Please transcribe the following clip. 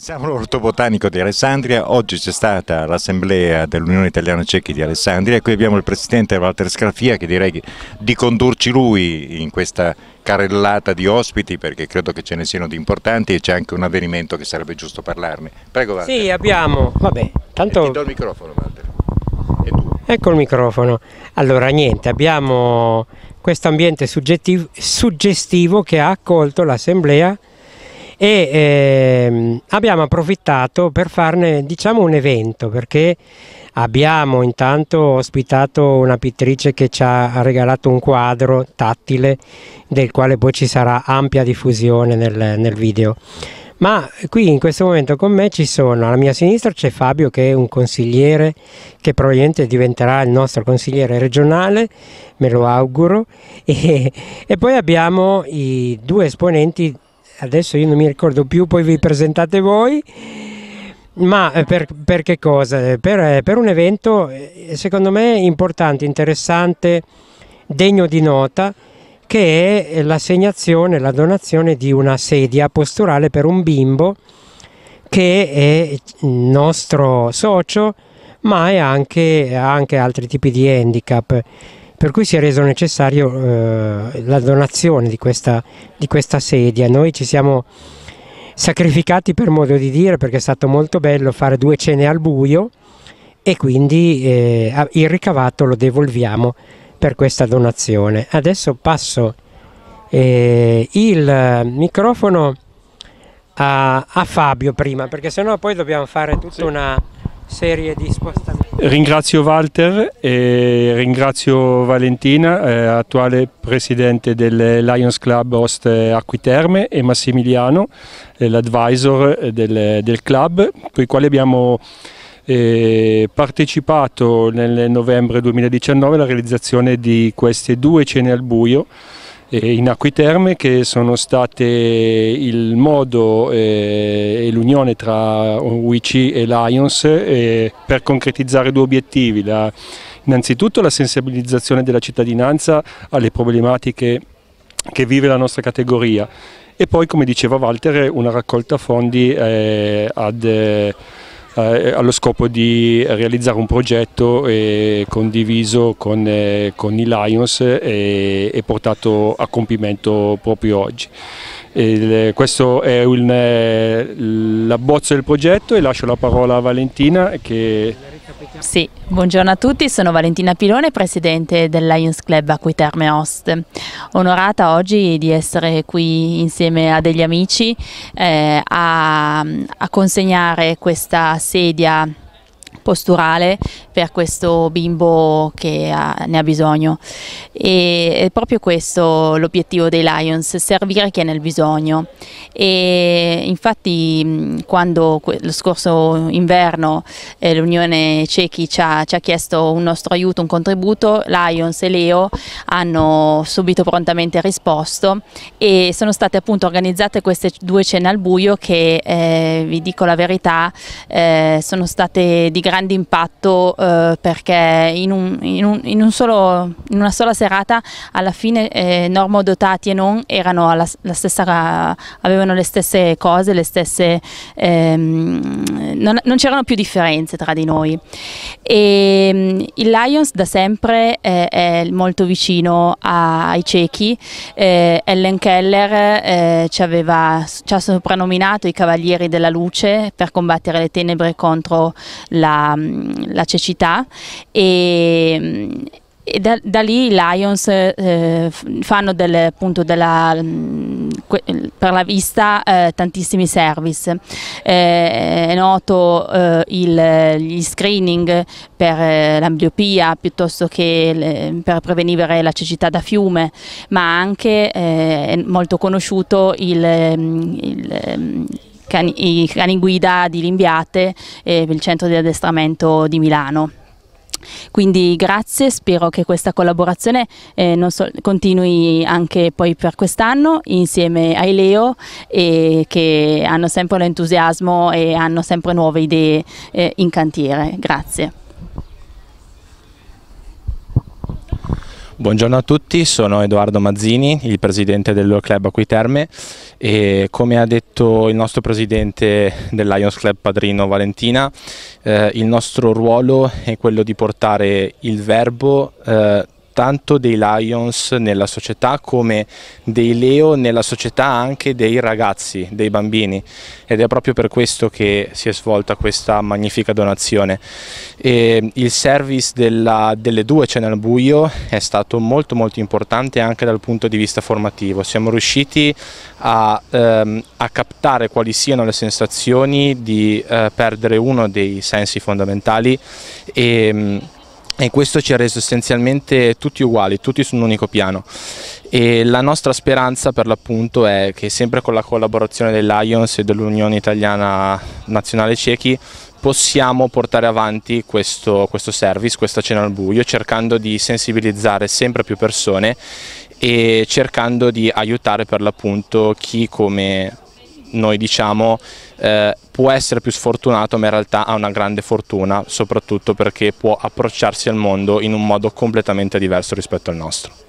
Siamo all'Orto Botanico di Alessandria, oggi c'è stata l'assemblea dell'Unione Italiana Cecchi di Alessandria qui abbiamo il presidente Walter Scrafia che direi di condurci lui in questa carrellata di ospiti perché credo che ce ne siano di importanti e c'è anche un avvenimento che sarebbe giusto parlarne. Prego Walter. Sì, abbiamo, vabbè, tanto... E ti do il microfono Walter. Ecco il microfono. Allora niente, abbiamo questo ambiente suggestivo che ha accolto l'assemblea e eh, abbiamo approfittato per farne diciamo un evento perché abbiamo intanto ospitato una pittrice che ci ha regalato un quadro tattile del quale poi ci sarà ampia diffusione nel, nel video ma qui in questo momento con me ci sono, alla mia sinistra c'è Fabio che è un consigliere che probabilmente diventerà il nostro consigliere regionale, me lo auguro, e, e poi abbiamo i due esponenti adesso io non mi ricordo più, poi vi presentate voi. Ma eh, per, per che cosa? Eh, per, eh, per, un evento secondo me importante, interessante, degno di nota, che è l'assegnazione, la donazione di una sedia posturale per un bimbo che è nostro socio, ma anche, ha anche altri tipi di handicap per cui si è reso necessario eh, la donazione di questa, di questa sedia. Noi ci siamo sacrificati per modo di dire perché è stato molto bello fare due cene al buio e quindi eh, il ricavato lo devolviamo per questa donazione. Adesso passo eh, il microfono a, a, Fabio prima perché sennò poi dobbiamo fare tutta sì. una serie di spostamenti. Ringrazio Walter e ringrazio Valentina, eh, attuale presidente del Lions Club Host Acquiterme e Massimiliano, eh, l'advisor del, del, club, con i quali abbiamo eh, partecipato nel novembre 2019 alla realizzazione di queste due cene al buio in acquiterme che sono state il modo eh, e l'unione tra UIC e Lions eh, per concretizzare due obiettivi, la, innanzitutto la sensibilizzazione della cittadinanza alle problematiche che vive la nostra categoria e poi come diceva Walter una raccolta fondi eh, ad eh, allo scopo di realizzare un progetto eh, condiviso con, eh, con, i Lions e, eh, e portato a compimento proprio oggi. Il, questo è eh, l'abbozzo del progetto e lascio la parola a Valentina che sì, buongiorno a tutti, sono Valentina Pilone, presidente del Lions Club Acquiterme Host. Onorata oggi di essere qui insieme a degli amici eh, a, a consegnare questa sedia posturale per questo bimbo che ha, ne ha bisogno. E è proprio questo l'obiettivo dei Lions, servire chi è nel bisogno. E infatti quando lo scorso inverno eh, l'Unione Cechi ci ha, ci ha chiesto un nostro aiuto, un contributo, Lions e Leo hanno subito prontamente risposto e sono state appunto organizzate queste due cene al buio che, eh, vi dico la verità, eh, sono state di grande grande impatto eh, perché in, un, in, un, in, un solo, in, una sola serata alla fine eh, Dotati e non alla, stessa, avevano le stesse cose, le stesse, ehm, non, non c'erano più differenze tra di noi. E, mm, il Lions da sempre è, eh, è molto vicino a, ai ciechi, eh, Ellen Keller eh, ci, aveva, ci ha soprannominato i Cavalieri della Luce per combattere le tenebre contro la Mm, la, cecità e, mm, e da, da, lì i Lions eh, fanno del, appunto della, mm, per la vista eh, tantissimi service. Eh, è noto eh, il, gli screening per eh, l'ambliopia piuttosto che le, per prevenire la cecità da fiume, ma anche eh, è molto conosciuto il, il cani, i cani guida di Limbiate e eh, il centro di addestramento di Milano. Quindi grazie, spero che questa collaborazione eh, so, continui anche poi per quest'anno insieme ai Leo e che hanno sempre l'entusiasmo e hanno sempre nuove idee eh, in cantiere. Grazie. Buongiorno a tutti, sono Edoardo Mazzini, il presidente del Club Acquiterme e come ha detto il nostro presidente del Lions Club Padrino Valentina, eh, il nostro ruolo è quello di portare il verbo eh, soltanto dei Lions nella società come dei Leo nella società anche dei ragazzi, dei bambini ed è proprio per questo che si è svolta questa magnifica donazione. E il service della, delle due cene al buio è stato molto molto importante anche dal punto di vista formativo, siamo riusciti a, ehm, a captare quali siano le sensazioni di eh, perdere uno dei sensi fondamentali e mm, e questo ci ha reso essenzialmente tutti uguali, tutti su un unico piano e la nostra speranza per l'appunto è che sempre con la collaborazione dei Lions e dell'Unione Italiana Nazionale Ciechi possiamo portare avanti questo, questo service, questa cena al buio cercando di sensibilizzare sempre più persone e cercando di aiutare per l'appunto chi come noi diciamo eh, può essere più sfortunato ma in realtà ha una grande fortuna soprattutto perché può approcciarsi al mondo in un modo completamente diverso rispetto al nostro.